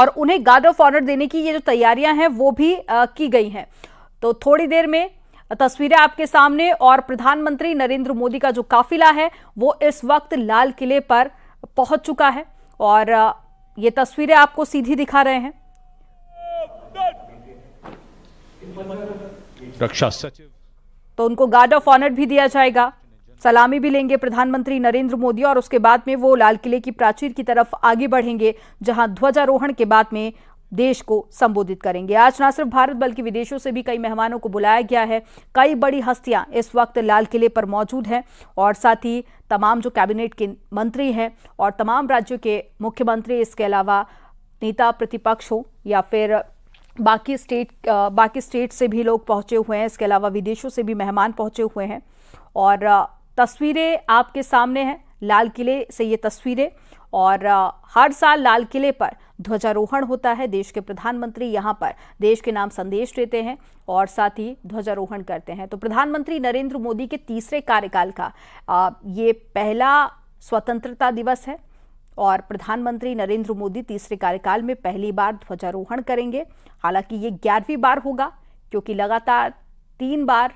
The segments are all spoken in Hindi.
और उन्हें गार्ड ऑफ ऑनर देने की ये जो तैयारियां हैं वो भी आ, की गई हैं तो थोड़ी देर में तस्वीरें आपके सामने और प्रधानमंत्री नरेंद्र मोदी का जो काफिला है वो इस वक्त लाल किले पर पहुंच चुका है और ये तस्वीरें आपको सीधी दिखा रहे हैं रक्षा सचिव तो उनको गार्ड ऑफ ऑनर भी दिया जाएगा सलामी भी लेंगे प्रधानमंत्री नरेंद्र मोदी और उसके बाद में वो लाल किले की प्राचीर की तरफ आगे बढ़ेंगे जहां ध्वजारोहण के बाद में देश को संबोधित करेंगे आज न सिर्फ भारत बल्कि विदेशों से भी कई मेहमानों को बुलाया गया है कई बड़ी हस्तियां इस वक्त लाल किले पर मौजूद हैं और साथ ही तमाम जो कैबिनेट के मंत्री हैं और तमाम राज्यों के मुख्यमंत्री इसके अलावा नेता प्रतिपक्ष हो या फिर बाकी स्टेट बाकी स्टेट से भी लोग पहुंचे हुए हैं इसके अलावा विदेशों से भी मेहमान पहुंचे हुए हैं और तस्वीरें आपके सामने हैं लाल किले से ये तस्वीरें और हर साल लाल किले पर ध्वजारोहण होता है देश के प्रधानमंत्री यहाँ पर देश के नाम संदेश देते हैं और साथ ही ध्वजारोहण करते हैं तो प्रधानमंत्री नरेंद्र मोदी के तीसरे कार्यकाल का ये पहला स्वतंत्रता दिवस है और प्रधानमंत्री नरेंद्र मोदी तीसरे कार्यकाल में पहली बार ध्वजारोहण करेंगे हालांकि ये ग्यारहवीं बार होगा क्योंकि लगातार तीन बार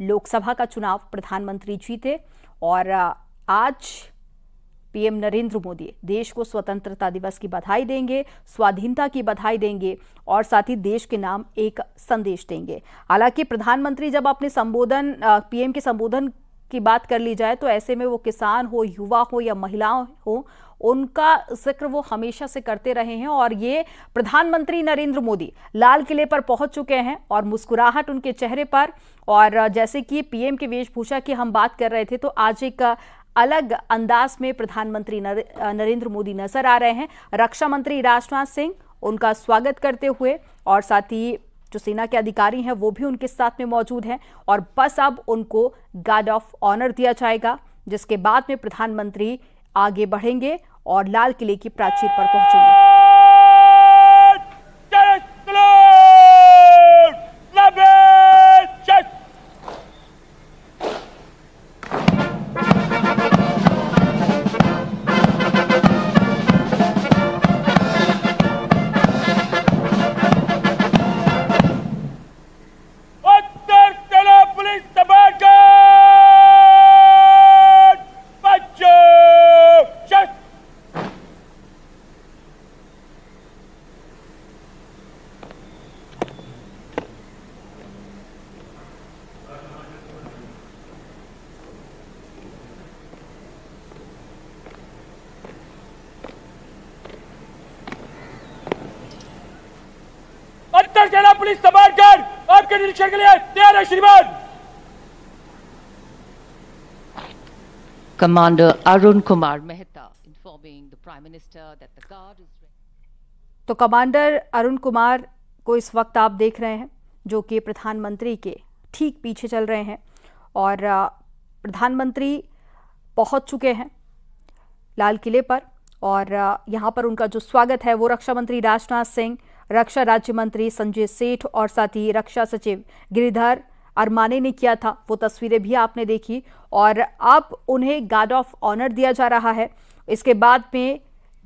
लोकसभा का चुनाव प्रधानमंत्री जीते और आज पीएम नरेंद्र मोदी देश को स्वतंत्रता दिवस की बधाई देंगे स्वाधीनता की बधाई देंगे और साथ ही देश के नाम एक संदेश देंगे हालांकि प्रधानमंत्री जब अपने संबोधन पीएम के संबोधन की बात कर ली जाए तो ऐसे में वो किसान हो युवा हो या महिलाओं हो उनका जिक्र वो हमेशा से करते रहे हैं और ये प्रधानमंत्री नरेंद्र मोदी लाल किले पर पहुंच चुके हैं और मुस्कुराहट उनके चेहरे पर और जैसे कि पीएम के वेशभूषा की हम बात कर रहे थे तो आज एक अलग अंदाज में प्रधानमंत्री नरेंद्र मोदी नजर आ रहे हैं रक्षा मंत्री राजनाथ सिंह उनका स्वागत करते हुए और साथ ही जो सेना के अधिकारी हैं वो भी उनके साथ में मौजूद हैं और बस अब उनको गार्ड ऑफ ऑनर दिया जाएगा जिसके बाद में प्रधानमंत्री आगे बढ़ेंगे और लाल किले की प्राचीर पर पहुंचेंगे उत्तर सेना पुलिस तबाड़गढ़ आपके निरीक्षण के लिए तैयार है श्रीमान commander Arun Kumar Mehta informing the prime minister that the guard is तो कमांडर अरुण कुमार को इस वक्त आप देख रहे हैं जो कि प्रधानमंत्री के ठीक पीछे चल रहे हैं और प्रधानमंत्री पहुंच चुके हैं लाल किले पर और यहाँ पर उनका जो स्वागत है वो रक्षा मंत्री राजनाथ सिंह रक्षा राज्य मंत्री संजय सेठ और साथ ही रक्षा सचिव गिरिधर अरमाने ने किया था वो तस्वीरें भी आपने देखी और अब उन्हें गार्ड ऑफ ऑनर दिया जा रहा है इसके बाद में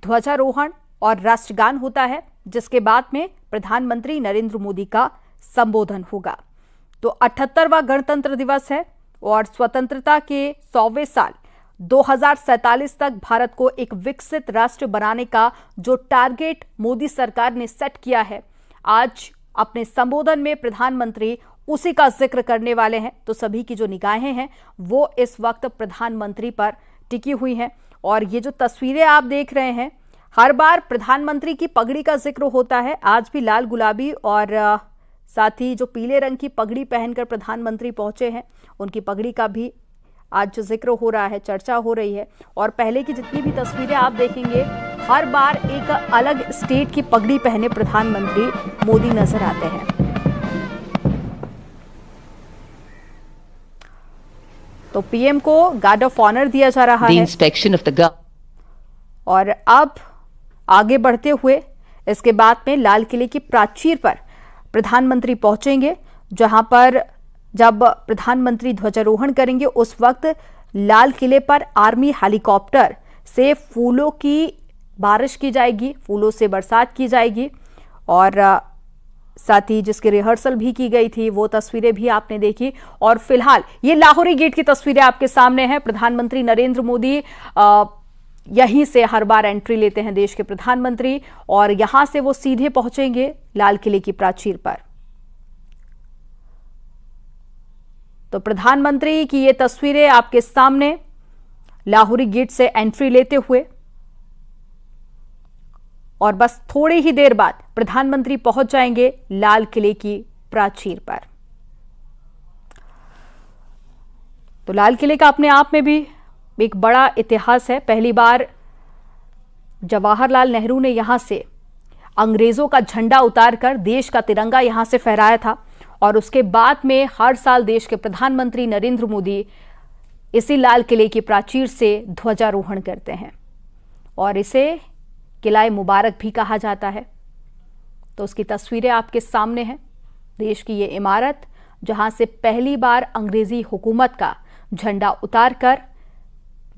ध्वजारोहण और राष्ट्रगान होता है जिसके बाद में प्रधानमंत्री नरेंद्र मोदी का संबोधन होगा तो अठहत्तरवा गणतंत्र दिवस है और स्वतंत्रता के सौवें साल दो तक भारत को एक विकसित राष्ट्र बनाने का जो टारगेट मोदी सरकार ने सेट किया है आज अपने संबोधन में प्रधानमंत्री उसी का जिक्र करने वाले हैं तो सभी की जो निगाहें हैं वो इस वक्त प्रधानमंत्री पर टिकी हुई हैं और ये जो तस्वीरें आप देख रहे हैं हर बार प्रधानमंत्री की पगड़ी का जिक्र होता है आज भी लाल गुलाबी और साथ ही जो पीले रंग की पगड़ी पहनकर प्रधानमंत्री पहुंचे हैं उनकी पगड़ी का भी आज जो जिक्र हो रहा है चर्चा हो रही है और पहले की जितनी भी तस्वीरें आप देखेंगे हर बार एक अलग स्टेट की पगड़ी पहने प्रधानमंत्री मोदी नजर आते हैं तो पीएम को गार्ड ऑफ ऑनर दिया जा रहा है इंस्पेक्शन ऑफ द और अब आगे बढ़ते हुए इसके बाद में लाल किले की प्राचीर पर प्रधानमंत्री पहुंचेंगे जहां पर जब प्रधानमंत्री ध्वजारोहण करेंगे उस वक्त लाल किले पर आर्मी हेलीकॉप्टर से फूलों की बारिश की जाएगी फूलों से बरसात की जाएगी और साथ ही जिसकी रिहर्सल भी की गई थी वो तस्वीरें भी आपने देखी और फिलहाल ये लाहौरी गेट की तस्वीरें आपके सामने हैं प्रधानमंत्री नरेंद्र मोदी यहीं से हर बार एंट्री लेते हैं देश के प्रधानमंत्री और यहां से वो सीधे पहुंचेंगे लाल किले की प्राचीर पर तो प्रधानमंत्री की ये तस्वीरें आपके सामने लाहौरी गेट से एंट्री लेते हुए और बस थोड़ी ही देर बाद प्रधानमंत्री पहुंच जाएंगे लाल किले की प्राचीर पर तो लाल किले का अपने आप में भी एक बड़ा इतिहास है पहली बार जवाहरलाल नेहरू ने यहां से अंग्रेजों का झंडा उतारकर देश का तिरंगा यहां से फहराया था और उसके बाद में हर साल देश के प्रधानमंत्री नरेंद्र मोदी इसी लाल किले की प्राचीर से ध्वजारोहण करते हैं और इसे किलाए मुबारक भी कहा जाता है तो उसकी तस्वीरें आपके सामने हैं देश की ये इमारत जहां से पहली बार अंग्रेजी हुकूमत का झंडा उतारकर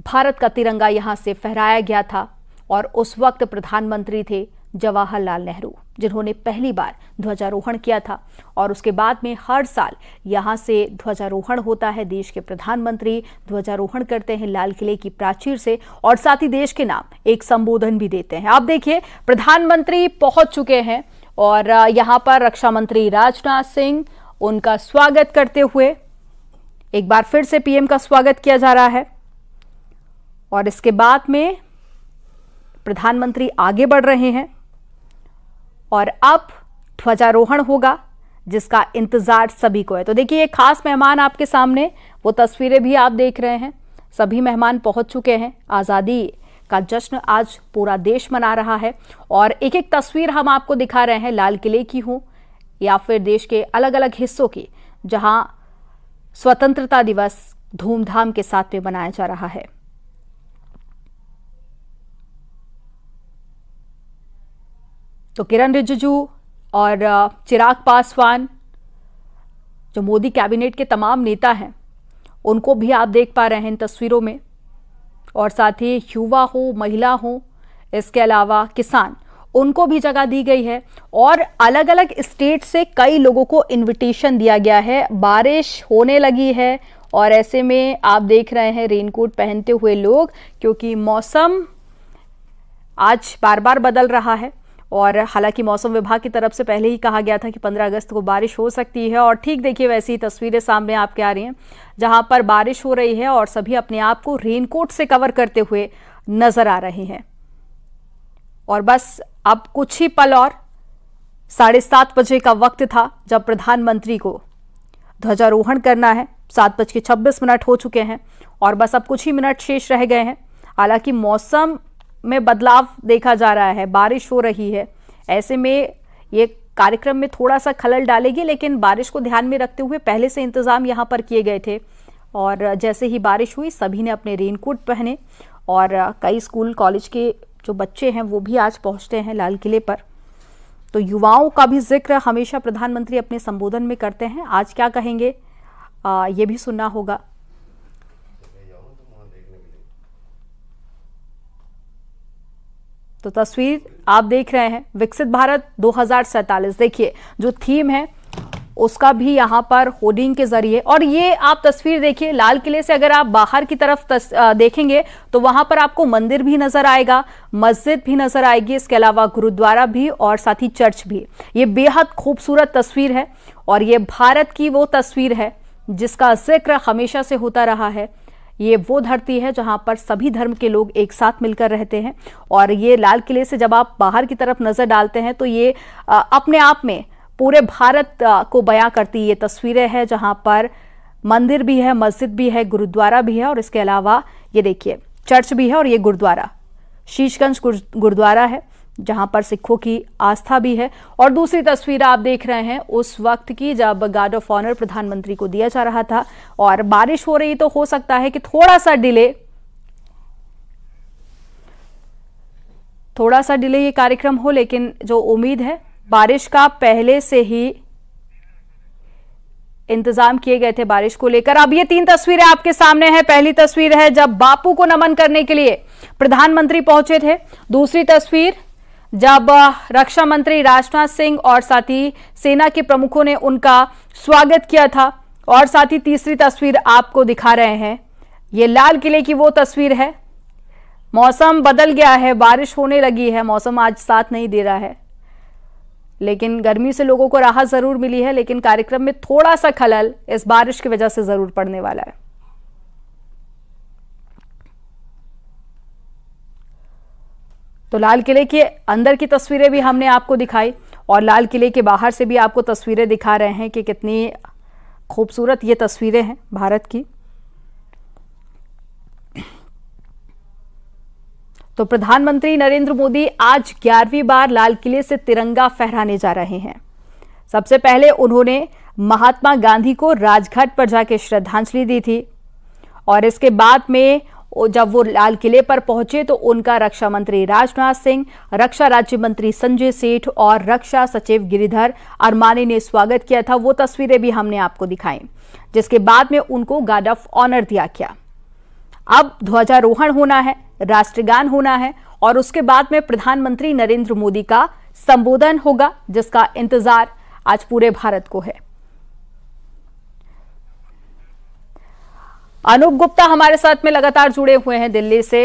भारत का तिरंगा यहां से फहराया गया था और उस वक्त प्रधानमंत्री थे जवाहरलाल नेहरू जिन्होंने पहली बार ध्वजारोहण किया था और उसके बाद में हर साल यहाँ से ध्वजारोहण होता है देश के प्रधानमंत्री ध्वजारोहण करते हैं लाल किले की प्राचीर से और साथ ही देश के नाम एक संबोधन भी देते हैं आप देखिए प्रधानमंत्री पहुंच चुके हैं और यहाँ पर रक्षा मंत्री राजनाथ सिंह उनका स्वागत करते हुए एक बार फिर से पीएम का स्वागत किया जा रहा है और इसके बाद में प्रधानमंत्री आगे बढ़ रहे हैं और अब ध्वजारोहण होगा जिसका इंतजार सभी को है तो देखिए ये खास मेहमान आपके सामने वो तस्वीरें भी आप देख रहे हैं सभी मेहमान पहुंच चुके हैं आज़ादी का जश्न आज पूरा देश मना रहा है और एक एक तस्वीर हम आपको दिखा रहे हैं लाल किले की हो या फिर देश के अलग अलग हिस्सों की जहां स्वतंत्रता दिवस धूमधाम के साथ में मनाया जा रहा है तो किरण रिजिजू और चिराग पासवान जो मोदी कैबिनेट के तमाम नेता हैं उनको भी आप देख पा रहे हैं इन तस्वीरों में और साथ ही युवा हो महिला हो इसके अलावा किसान उनको भी जगह दी गई है और अलग अलग स्टेट से कई लोगों को इनविटेशन दिया गया है बारिश होने लगी है और ऐसे में आप देख रहे हैं रेनकोट पहनते हुए लोग क्योंकि मौसम आज बार बार बदल रहा है और हालांकि मौसम विभाग की तरफ से पहले ही कहा गया था कि 15 अगस्त को बारिश हो सकती है और ठीक देखिए वैसी ही तस्वीरें सामने आपके आ रही हैं जहां पर बारिश हो रही है और सभी अपने आप को रेनकोट से कवर करते हुए नजर आ रहे हैं और बस अब कुछ ही पल और साढ़े सात बजे का वक्त था जब प्रधानमंत्री को ध्वजारोहण करना है सात बज के छब्बीस मिनट हो चुके हैं और बस अब कुछ ही मिनट शेष रह गए हैं हालांकि मौसम में बदलाव देखा जा रहा है बारिश हो रही है ऐसे में ये कार्यक्रम में थोड़ा सा खलल डालेगी लेकिन बारिश को ध्यान में रखते हुए पहले से इंतज़ाम यहाँ पर किए गए थे और जैसे ही बारिश हुई सभी ने अपने रेनकोट पहने और कई स्कूल कॉलेज के जो बच्चे हैं वो भी आज पहुँचते हैं लाल किले पर तो युवाओं का भी जिक्र हमेशा प्रधानमंत्री अपने संबोधन में करते हैं आज क्या कहेंगे आ, ये भी सुनना होगा तो तस्वीर आप देख रहे हैं विकसित भारत दो देखिए जो थीम है उसका भी यहां पर होर्डिंग के जरिए और ये आप तस्वीर देखिए लाल किले से अगर आप बाहर की तरफ तस, आ, देखेंगे तो वहां पर आपको मंदिर भी नजर आएगा मस्जिद भी नजर आएगी इसके अलावा गुरुद्वारा भी और साथ ही चर्च भी ये बेहद खूबसूरत तस्वीर है और ये भारत की वो तस्वीर है जिसका जिक्र हमेशा से होता रहा है ये वो धरती है जहां पर सभी धर्म के लोग एक साथ मिलकर रहते हैं और ये लाल किले से जब आप बाहर की तरफ नज़र डालते हैं तो ये अपने आप में पूरे भारत को बयां करती ये तस्वीरें हैं जहां पर मंदिर भी है मस्जिद भी है गुरुद्वारा भी है और इसके अलावा ये देखिए चर्च भी है और ये गुरुद्वारा शीशगंज गुरुद्वारा है जहां पर सिखों की आस्था भी है और दूसरी तस्वीर आप देख रहे हैं उस वक्त की जब गार्ड ऑफ ऑनर प्रधानमंत्री को दिया जा रहा था और बारिश हो रही तो हो सकता है कि थोड़ा सा डिले थोड़ा सा डिले ये कार्यक्रम हो लेकिन जो उम्मीद है बारिश का पहले से ही इंतजाम किए गए थे बारिश को लेकर अब ये तीन तस्वीरें आपके सामने हैं पहली तस्वीर है जब बापू को नमन करने के लिए प्रधानमंत्री पहुंचे थे दूसरी तस्वीर जब रक्षा मंत्री राजनाथ सिंह और साथ ही सेना के प्रमुखों ने उनका स्वागत किया था और साथ ही तीसरी तस्वीर आपको दिखा रहे हैं ये लाल किले की वो तस्वीर है मौसम बदल गया है बारिश होने लगी है मौसम आज साथ नहीं दे रहा है लेकिन गर्मी से लोगों को राहत ज़रूर मिली है लेकिन कार्यक्रम में थोड़ा सा खलल इस बारिश की वजह से ज़रूर पड़ने वाला है तो लाल किले के अंदर की तस्वीरें भी हमने आपको दिखाई और लाल किले के बाहर से भी आपको तस्वीरें दिखा रहे हैं कि कितनी खूबसूरत ये तस्वीरें हैं भारत की तो प्रधानमंत्री नरेंद्र मोदी आज ग्यारहवीं बार लाल किले से तिरंगा फहराने जा रहे हैं सबसे पहले उन्होंने महात्मा गांधी को राजघाट पर जाके श्रद्धांजलि दी थी और इसके बाद में जब वो लाल किले पर पहुंचे तो उनका रक्षा मंत्री राजनाथ सिंह रक्षा राज्य मंत्री संजय सेठ और रक्षा सचिव गिरिधर अरमाने ने स्वागत किया था वो तस्वीरें भी हमने आपको दिखाई जिसके बाद में उनको गार्ड ऑफ ऑनर दिया गया अब ध्वजारोहण होना है राष्ट्रगान होना है और उसके बाद में प्रधानमंत्री नरेंद्र मोदी का संबोधन होगा जिसका इंतजार आज पूरे भारत को है अनूप गुप्ता हमारे साथ में लगातार जुड़े हुए हैं दिल्ली से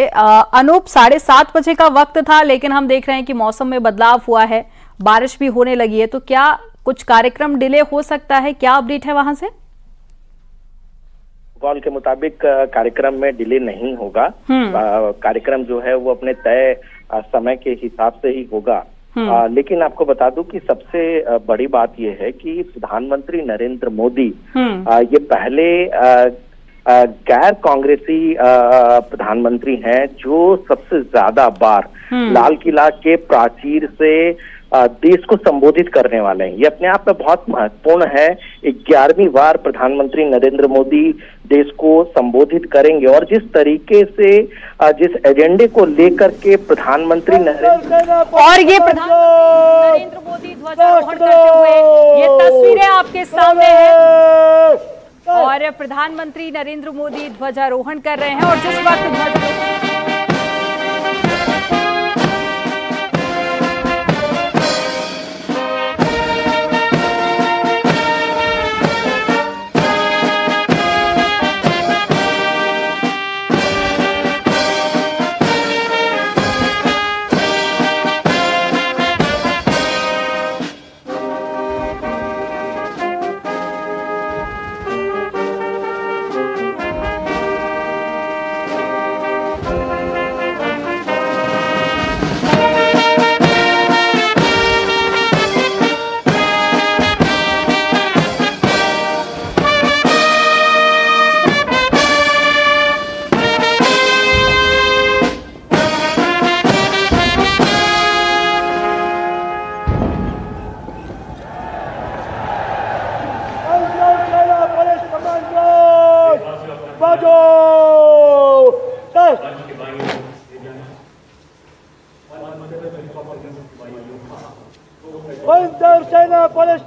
अनूप साढ़े सात बजे का वक्त था लेकिन हम देख रहे हैं कि मौसम में बदलाव हुआ है बारिश भी होने लगी है तो क्या कुछ कार्यक्रम डिले हो सकता है क्या अपडेट है वहां से कॉल के मुताबिक कार्यक्रम में डिले नहीं होगा हम्म। कार्यक्रम जो है वो अपने तय समय के हिसाब से ही होगा आ, हम्म। लेकिन आपको बता दूं कि सबसे बड़ी बात यह है कि प्रधानमंत्री नरेंद्र मोदी आ, हम्म। ये पहले आ, गैर कांग्रेसी प्रधानमंत्री हैं जो सबसे ज्यादा बार हम्म। लाल किला के प्राचीर से देश को संबोधित करने वाले हैं ये अपने आप में बहुत महत्वपूर्ण है ग्यारहवीं बार प्रधानमंत्री नरेंद्र मोदी देश को संबोधित करेंगे और जिस तरीके से जिस एजेंडे को लेकर के प्रधानमंत्री नरेंद्र और ये प्रधानमंत्री नरेंद्र मोदी ध्वजारोहण करते हुए ये तस्वीरें आपके सामने हैं और प्रधानमंत्री नरेंद्र मोदी ध्वजारोहण कर रहे हैं और जिस वक्त ध्वजारोहण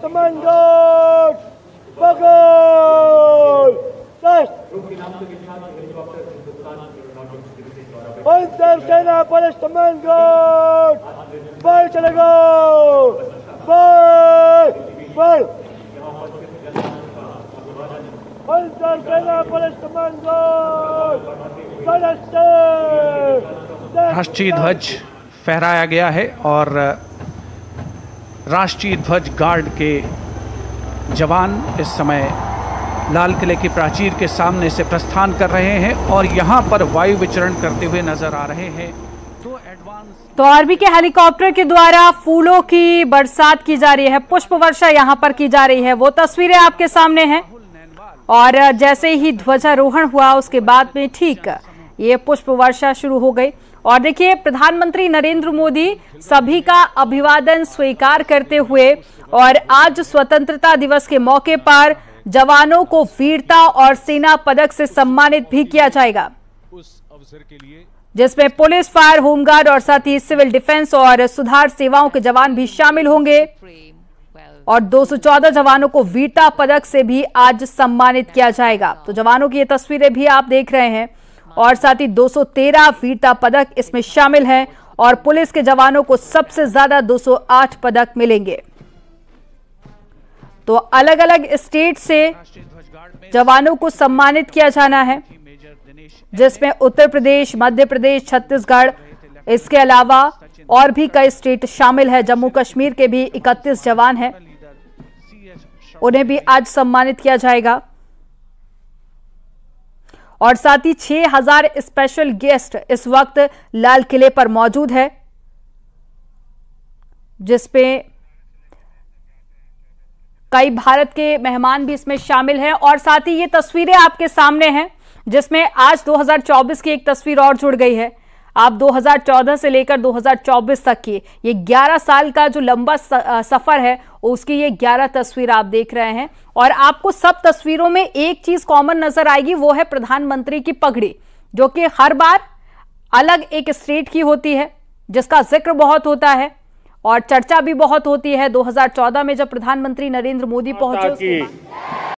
वर्तमान राष्ट्रीय ध्वज फहराया गया है और राष्ट्रीय ध्वज गार्ड के जवान इस समय लाल किले की प्राचीर के सामने से प्रस्थान कर रहे हैं और यहाँ पर वायु विचरण करते हुए नजर आ रहे हैं तो एडवांस तो के हेलीकॉप्टर के द्वारा फूलों की बरसात की जा रही है पुष्प वर्षा यहाँ पर की जा रही है वो तस्वीरें आपके सामने हैं और जैसे ही ध्वजारोहण हुआ उसके बाद में ठीक ये पुष्प वर्षा शुरू हो गई और देखिए प्रधानमंत्री नरेंद्र मोदी सभी का अभिवादन स्वीकार करते हुए और आज स्वतंत्रता दिवस के मौके पर जवानों को वीरता और सेना पदक से सम्मानित भी किया जाएगा उस अवसर के लिए जिसमें पुलिस फायर होमगार्ड और साथ ही सिविल डिफेंस और सुधार सेवाओं के जवान भी शामिल होंगे और 214 जवानों को वीरता पदक से भी आज सम्मानित किया जाएगा तो जवानों की ये तस्वीरें भी आप देख रहे हैं और साथ ही 213 वीरता पदक इसमें शामिल हैं और पुलिस के जवानों को सबसे ज्यादा 208 पदक मिलेंगे तो अलग अलग स्टेट से जवानों को सम्मानित किया जाना है जिसमें उत्तर प्रदेश मध्य प्रदेश छत्तीसगढ़ इसके अलावा और भी कई स्टेट शामिल है जम्मू कश्मीर के भी 31 जवान हैं उन्हें भी आज सम्मानित किया जाएगा और साथ ही छह हजार स्पेशल गेस्ट इस वक्त लाल किले पर मौजूद है जिसपे कई भारत के मेहमान भी इसमें शामिल हैं और साथ ही ये तस्वीरें आपके सामने हैं जिसमें आज 2024 की एक तस्वीर और जुड़ गई है आप 2014 से लेकर 2024 तक की ये 11 साल का जो लंबा सफ़र है उसकी ये ग्यारह तस्वीर आप देख रहे हैं और आपको सब तस्वीरों में एक चीज कॉमन नजर आएगी वो है प्रधानमंत्री की पगड़ी जो कि हर बार अलग एक स्टेट की होती है जिसका जिक्र बहुत होता है और चर्चा भी बहुत होती है 2014 में जब प्रधानमंत्री नरेंद्र मोदी पहुंचे